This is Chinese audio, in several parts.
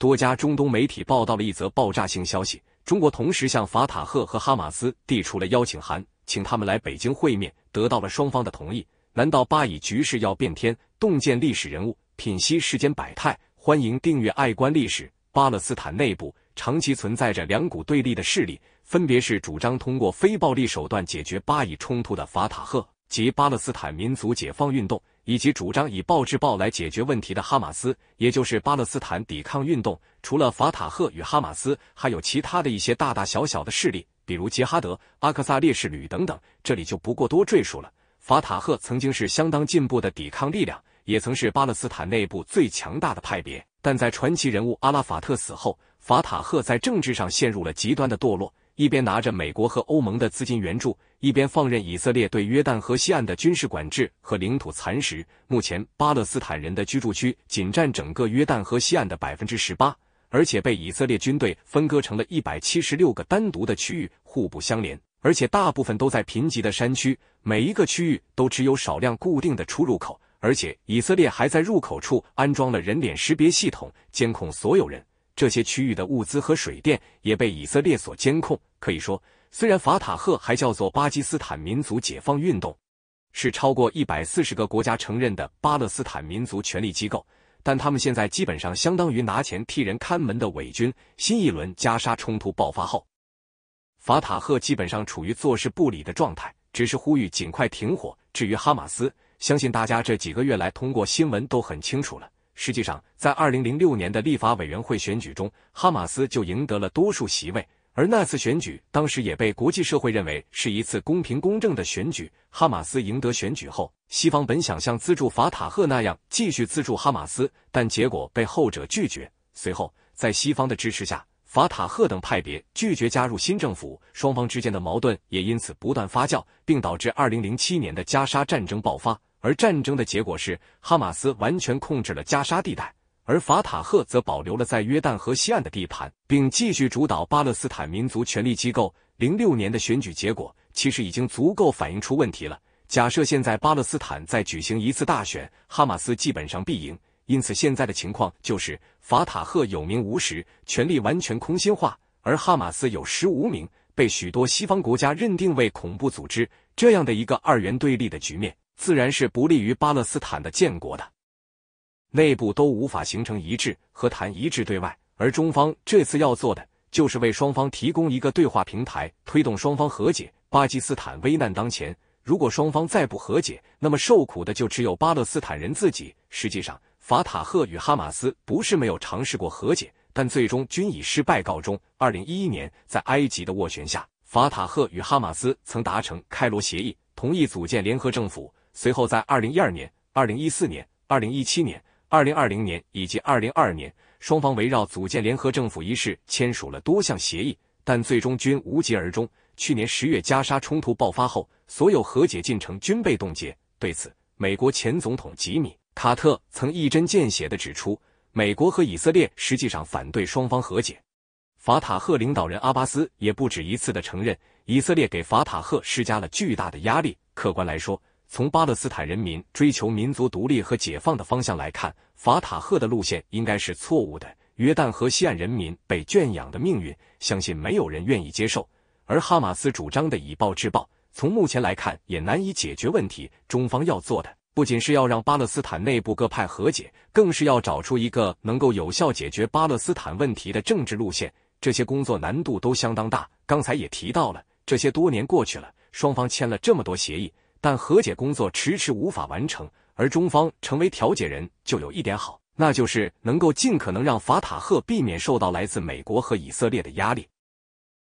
多家中东媒体报道了一则爆炸性消息：中国同时向法塔赫和哈马斯递出了邀请函，请他们来北京会面，得到了双方的同意。难道巴以局势要变天？洞见历史人物，品析世间百态，欢迎订阅《爱观历史》。巴勒斯坦内部长期存在着两股对立的势力，分别是主张通过非暴力手段解决巴以冲突的法塔赫及巴勒斯坦民族解放运动。以及主张以暴制暴来解决问题的哈马斯，也就是巴勒斯坦抵抗运动。除了法塔赫与哈马斯，还有其他的一些大大小小的势力，比如杰哈德、阿克萨烈士旅等等。这里就不过多赘述了。法塔赫曾经是相当进步的抵抗力量，也曾是巴勒斯坦内部最强大的派别。但在传奇人物阿拉法特死后，法塔赫在政治上陷入了极端的堕落，一边拿着美国和欧盟的资金援助。一边放任以色列对约旦河西岸的军事管制和领土蚕食，目前巴勒斯坦人的居住区仅占整个约旦河西岸的百分之十八，而且被以色列军队分割成了一百七十六个单独的区域，互不相连，而且大部分都在贫瘠的山区。每一个区域都只有少量固定的出入口，而且以色列还在入口处安装了人脸识别系统，监控所有人。这些区域的物资和水电也被以色列所监控。可以说。虽然法塔赫还叫做巴基斯坦民族解放运动，是超过一百四十个国家承认的巴勒斯坦民族权力机构，但他们现在基本上相当于拿钱替人看门的伪军。新一轮加沙冲突爆发后，法塔赫基本上处于坐视不理的状态，只是呼吁尽快停火。至于哈马斯，相信大家这几个月来通过新闻都很清楚了。实际上，在二零零六年的立法委员会选举中，哈马斯就赢得了多数席位。而那次选举当时也被国际社会认为是一次公平公正的选举。哈马斯赢得选举后，西方本想像资助法塔赫那样继续资助哈马斯，但结果被后者拒绝。随后，在西方的支持下，法塔赫等派别拒绝加入新政府，双方之间的矛盾也因此不断发酵，并导致2007年的加沙战争爆发。而战争的结果是，哈马斯完全控制了加沙地带。而法塔赫则保留了在约旦河西岸的地盘，并继续主导巴勒斯坦民族权力机构。零六年的选举结果其实已经足够反映出问题了。假设现在巴勒斯坦再举行一次大选，哈马斯基本上必赢。因此，现在的情况就是法塔赫有名无实，权力完全空心化，而哈马斯有实无名，被许多西方国家认定为恐怖组织。这样的一个二元对立的局面，自然是不利于巴勒斯坦的建国的。内部都无法形成一致和谈一致对外，而中方这次要做的就是为双方提供一个对话平台，推动双方和解。巴基斯坦危难当前，如果双方再不和解，那么受苦的就只有巴勒斯坦人自己。实际上，法塔赫与哈马斯不是没有尝试过和解，但最终均以失败告终。二零一一年，在埃及的斡旋下，法塔赫与哈马斯曾达成开罗协议，同意组建联合政府。随后，在二零一二年、二零一四年、二零一七年。二零二零年以及二零二二年，双方围绕组建联合政府一事签署了多项协议，但最终均无疾而终。去年十月加沙冲突爆发后，所有和解进程均被冻结。对此，美国前总统吉米·卡特曾一针见血地指出，美国和以色列实际上反对双方和解。法塔赫领导人阿巴斯也不止一次地承认，以色列给法塔赫施加了巨大的压力。客观来说，从巴勒斯坦人民追求民族独立和解放的方向来看，法塔赫的路线应该是错误的。约旦河西岸人民被圈养的命运，相信没有人愿意接受。而哈马斯主张的以暴制暴，从目前来看也难以解决问题。中方要做的，不仅是要让巴勒斯坦内部各派和解，更是要找出一个能够有效解决巴勒斯坦问题的政治路线。这些工作难度都相当大。刚才也提到了，这些多年过去了，双方签了这么多协议。但和解工作迟迟无法完成，而中方成为调解人就有一点好，那就是能够尽可能让法塔赫避免受到来自美国和以色列的压力。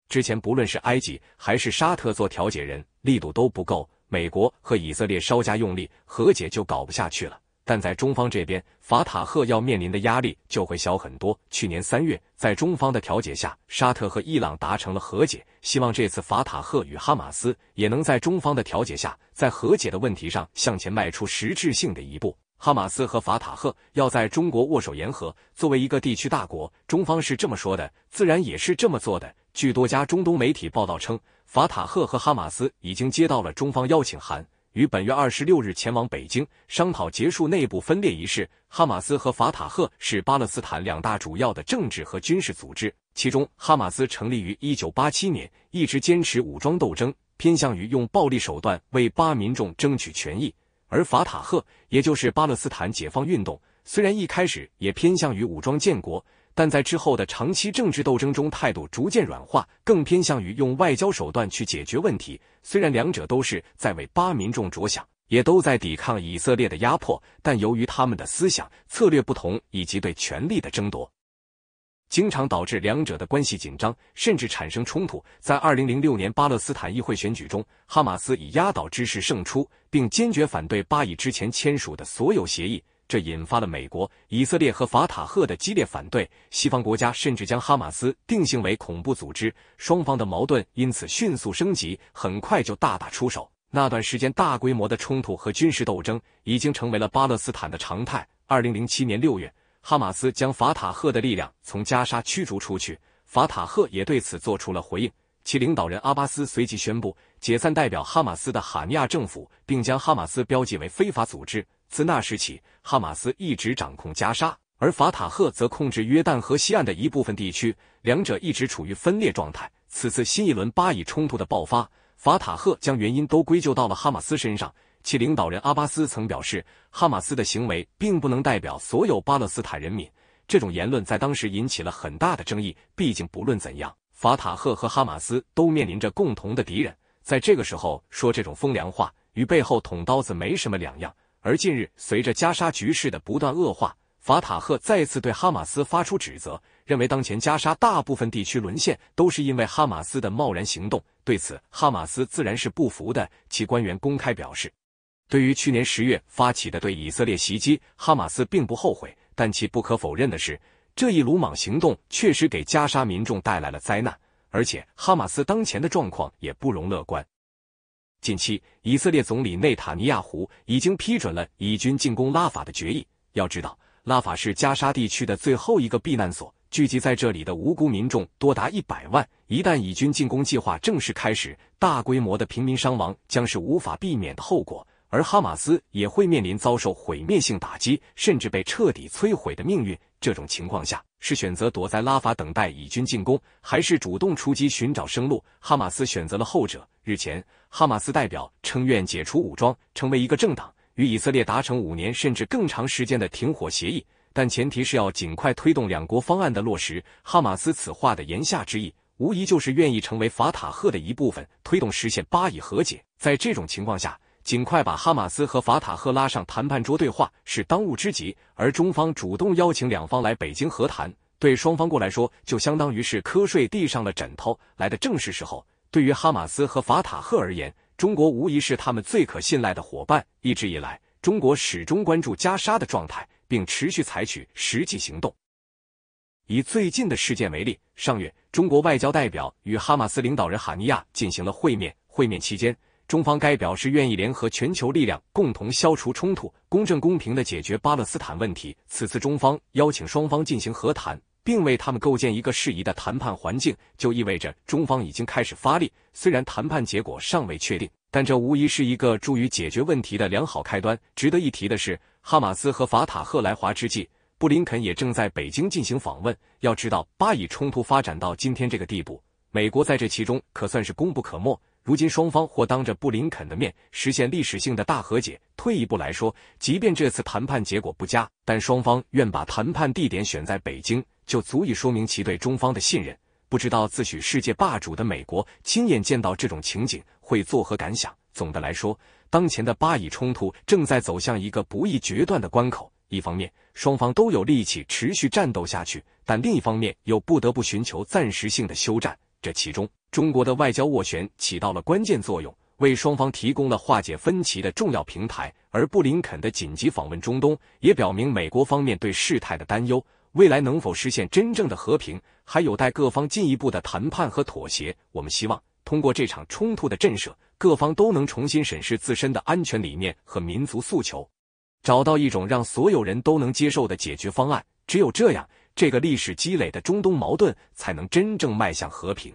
之前不论是埃及还是沙特做调解人，力度都不够，美国和以色列稍加用力，和解就搞不下去了。但在中方这边，法塔赫要面临的压力就会小很多。去年三月，在中方的调解下，沙特和伊朗达成了和解。希望这次法塔赫与哈马斯也能在中方的调解下，在和解的问题上向前迈出实质性的一步。哈马斯和法塔赫要在中国握手言和。作为一个地区大国，中方是这么说的，自然也是这么做的。据多家中东媒体报道称，法塔赫和哈马斯已经接到了中方邀请函。于本月二十六日前往北京商讨结束内部分裂一事。哈马斯和法塔赫是巴勒斯坦两大主要的政治和军事组织，其中哈马斯成立于一九八七年，一直坚持武装斗争，偏向于用暴力手段为巴民众争取权益；而法塔赫，也就是巴勒斯坦解放运动，虽然一开始也偏向于武装建国。但在之后的长期政治斗争中，态度逐渐软化，更偏向于用外交手段去解决问题。虽然两者都是在为巴民众着想，也都在抵抗以色列的压迫，但由于他们的思想策略不同以及对权力的争夺，经常导致两者的关系紧张，甚至产生冲突。在二零零六年巴勒斯坦议会选举中，哈马斯以压倒之势胜出，并坚决反对巴以之前签署的所有协议。这引发了美国、以色列和法塔赫的激烈反对，西方国家甚至将哈马斯定性为恐怖组织，双方的矛盾因此迅速升级，很快就大打出手。那段时间，大规模的冲突和军事斗争已经成为了巴勒斯坦的常态。二零零七年六月，哈马斯将法塔赫的力量从加沙驱逐出去，法塔赫也对此做出了回应，其领导人阿巴斯随即宣布解散代表哈马斯的哈尼亚政府，并将哈马斯标记为非法组织。自那时起，哈马斯一直掌控加沙，而法塔赫则控制约旦河西岸的一部分地区，两者一直处于分裂状态。此次新一轮巴以冲突的爆发，法塔赫将原因都归咎到了哈马斯身上。其领导人阿巴斯曾表示，哈马斯的行为并不能代表所有巴勒斯坦人民。这种言论在当时引起了很大的争议。毕竟，不论怎样，法塔赫和哈马斯都面临着共同的敌人，在这个时候说这种风凉话，与背后捅刀子没什么两样。而近日，随着加沙局势的不断恶化，法塔赫再次对哈马斯发出指责，认为当前加沙大部分地区沦陷都是因为哈马斯的贸然行动。对此，哈马斯自然是不服的。其官员公开表示，对于去年十月发起的对以色列袭击，哈马斯并不后悔，但其不可否认的是，这一鲁莽行动确实给加沙民众带来了灾难，而且哈马斯当前的状况也不容乐观。近期，以色列总理内塔尼亚胡已经批准了以军进攻拉法的决议。要知道，拉法是加沙地区的最后一个避难所，聚集在这里的无辜民众多达一百万。一旦以军进攻计划正式开始，大规模的平民伤亡将是无法避免的后果，而哈马斯也会面临遭受毁灭性打击，甚至被彻底摧毁的命运。这种情况下，是选择躲在拉法等待以军进攻，还是主动出击寻找生路？哈马斯选择了后者。日前，哈马斯代表称愿解除武装，成为一个政党，与以色列达成五年甚至更长时间的停火协议，但前提是要尽快推动两国方案的落实。哈马斯此话的言下之意，无疑就是愿意成为法塔赫的一部分，推动实现巴以和解。在这种情况下。尽快把哈马斯和法塔赫拉上谈判桌对话是当务之急，而中方主动邀请两方来北京和谈，对双方过来说就相当于是瞌睡递上了枕头，来的正是时候。对于哈马斯和法塔赫而言，中国无疑是他们最可信赖的伙伴。一直以来，中国始终关注加沙的状态，并持续采取实际行动。以最近的事件为例，上月中国外交代表与哈马斯领导人哈尼亚进行了会面，会面期间。中方该表示愿意联合全球力量，共同消除冲突，公正公平的解决巴勒斯坦问题。此次中方邀请双方进行和谈，并为他们构建一个适宜的谈判环境，就意味着中方已经开始发力。虽然谈判结果尚未确定，但这无疑是一个助于解决问题的良好开端。值得一提的是，哈马斯和法塔赫来华之际，布林肯也正在北京进行访问。要知道，巴以冲突发展到今天这个地步，美国在这其中可算是功不可没。如今双方或当着布林肯的面实现历史性的大和解。退一步来说，即便这次谈判结果不佳，但双方愿把谈判地点选在北京，就足以说明其对中方的信任。不知道自诩世界霸主的美国亲眼见到这种情景会作何感想？总的来说，当前的巴以冲突正在走向一个不易决断的关口。一方面，双方都有力气持续战斗下去；但另一方面，又不得不寻求暂时性的休战。这其中，中国的外交斡旋起到了关键作用，为双方提供了化解分歧的重要平台。而布林肯的紧急访问中东，也表明美国方面对事态的担忧。未来能否实现真正的和平，还有待各方进一步的谈判和妥协。我们希望通过这场冲突的震慑，各方都能重新审视自身的安全理念和民族诉求，找到一种让所有人都能接受的解决方案。只有这样。这个历史积累的中东矛盾，才能真正迈向和平。